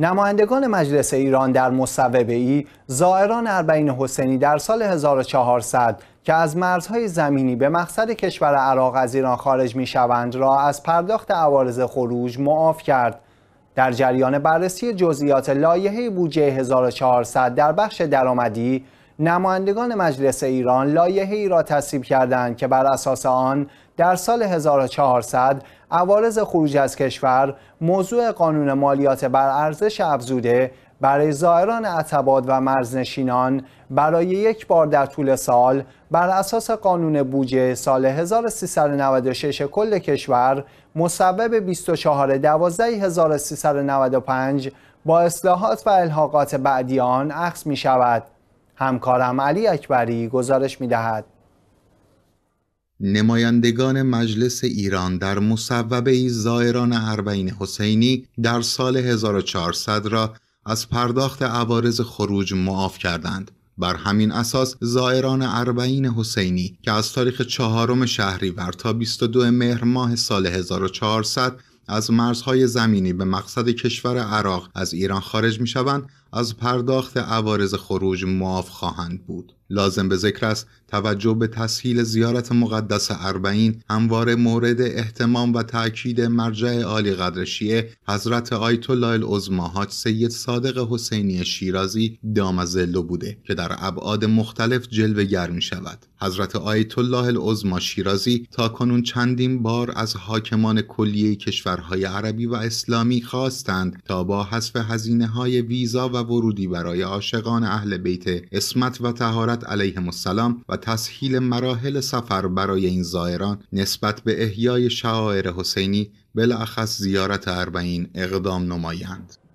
نمایندگان مجلس ایران در مصوبه ای زائران اربعین حسینی در سال 1400 که از مرزهای زمینی به مقصد کشور عراق از ایران خارج می شوند را از پرداخت عوارض خروج معاف کرد در جریان بررسی جزئیات لایحه بودجه 1400 در بخش درآمدی نمایندگان مجلس ایران ای را تصویب کردند که بر اساس آن در سال 1400 عوارض خروج از کشور موضوع قانون مالیات بر ارزش افزوده برای زائران عتبات و مرزنشینان برای یک بار در طول سال بر اساس قانون بودجه سال 1396 کل کشور مسبب 24 1395 با اصلاحات و الحاقات بعدی آن می شود. همکارم علی اکبری گزارش می دهد. نمایندگان مجلس ایران در مصوبه ای زائران اربعین حسینی در سال 1400 را از پرداخت عوارض خروج معاف کردند. بر همین اساس زائران اربعین حسینی که از تاریخ چهارم شهریور تا 22 مهر ماه سال 1400 از مرزهای زمینی به مقصد کشور عراق از ایران خارج می شوند از پرداخت عوارض خروج معاف خواهند بود لازم به ذکر است توجه به تسهیل زیارت مقدس اربعین همواره مورد احتمام و تاکید مرجع عالی قدر شیعه حضرت آیت الله العظما حاج سید صادق حسینی شیرازی دام زلو بوده که در ابعاد مختلف جلوه می شود حضرت آیت الله العظما شیرازی تا کنون چندین بار از حاکمان کلیه کشورهای عربی و اسلامی خواستند تا با حذف هزینه های ویزا و ورودی برای عاشقان اهل بیت اسمت و تهارت علیهم السلام و تسهیل مراحل سفر برای این زائران نسبت به احیای شعائر حسینی بلاخص زیارت اربعین اقدام نمایند